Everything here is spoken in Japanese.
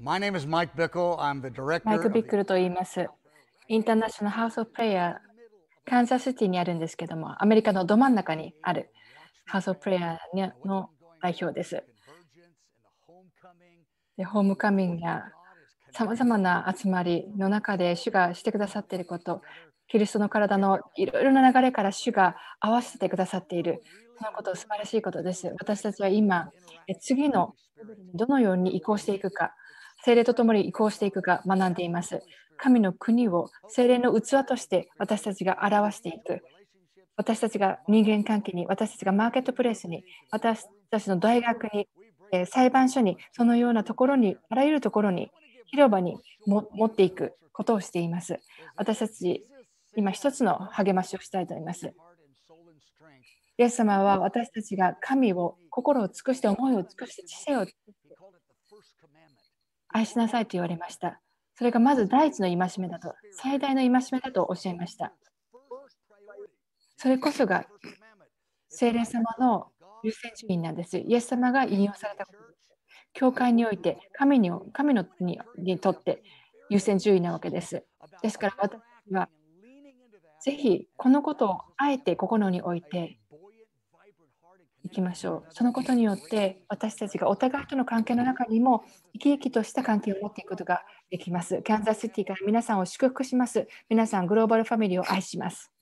My name is Mike Bickle. I'm the director マイク・ビックルと言います。インターナショナル・ハウス・オブ・プレイヤー、カンザスシティにあるんですけども、アメリカのど真ん中にあるハウス・オブ・プレイヤーの代表です。でホームカミングやさまざまな集まりの中で主がしてくださっていること、キリストの体のいろいろな流れから主が合わせてくださっている、そのこと素晴らしいことです。私たちは今、次のどのように移行していくか、精霊とともに移行していくか学んでいます。神の国を精霊の器として私たちが表していく。私たちが人間関係に、私たちがマーケットプレイスに、私たちの大学に、え裁判所に、そのようなところに、あらゆるところに、広場にも持っていくことをしています。私たち、今一つの励ましをしたいと思います。イエス様は私たちが神を心を尽くして思いを尽くして知性を尽く愛しなさいと言われました。それがまず第一の戒めだと、最大の戒めだと教えました。それこそが聖霊様の優先順位なんです。イエス様が引用されたこと教会において神に神のににとって優先順位なわけです。ですから私はぜひこのことをあえて心に置いていきましょうそのことによって私たちがお互いとの関係の中にも生き生きとした関係を持っていくことができますキャンザスシティから皆さんを祝福します皆さんグローバルファミリーを愛します